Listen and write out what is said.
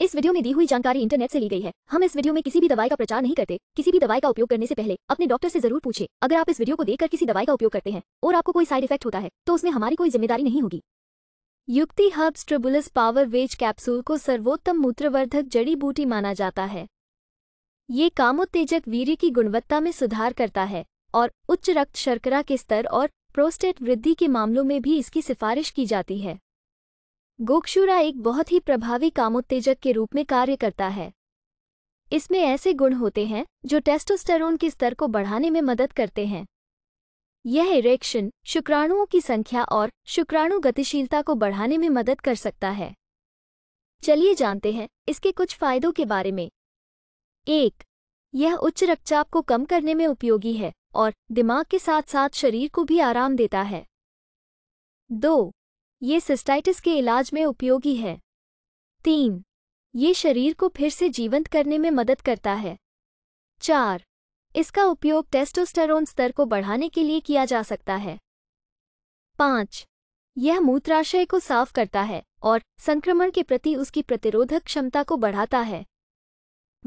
इस वीडियो में दी हुई जानकारी इंटरनेट से ली गई है हम इस वीडियो में किसी भी दवाई का प्रचार नहीं करते किसी भी दवाई का उपयोग करने से पहले अपने डॉक्टर से जरूर पूछे अगर आप इस वीडियो को देखकर किसी दवाई का उपयोग करते हैं और आपको कोई साइड इफेक्ट होता है तो उसमें हमारी कोई जिम्मेदारी नहीं होगी Yukti herbs tribulus power veg capsule को सर्वोत्तम मूत्रवर्धक जड़ी बूटी माना जाता है ये कामोत्तेजक वीर्य की गुणवत्ता में सुधार करता है और उच्च रक्त शर्करा के स्तर और प्रोस्टेट वृद्धि के मामलों में भी इसकी सिफारिश की जाती है गोक्षुरा एक बहुत ही प्रभावी कामोत्तेजक के रूप में कार्य करता है इसमें ऐसे गुण होते हैं जो टेस्टोस्टेरोन के स्तर को बढ़ाने में मदद करते हैं यह इरेक्शन शुक्राणुओं की संख्या और शुक्राणु गतिशीलता को बढ़ाने में मदद कर सकता है चलिए जानते हैं इसके कुछ फायदों के बारे में एक यह उच्च रक्तचाप को कम करने में उपयोगी है और दिमाग के साथ साथ शरीर को भी आराम देता है दो ये सिस्टाइटिस के इलाज में उपयोगी है तीन ये शरीर को फिर से जीवंत करने में मदद करता है चार इसका उपयोग टेस्टोस्टेरोन स्तर को बढ़ाने के लिए किया जा सकता है पाँच यह मूत्राशय को साफ करता है और संक्रमण के प्रति उसकी प्रतिरोधक क्षमता को बढ़ाता है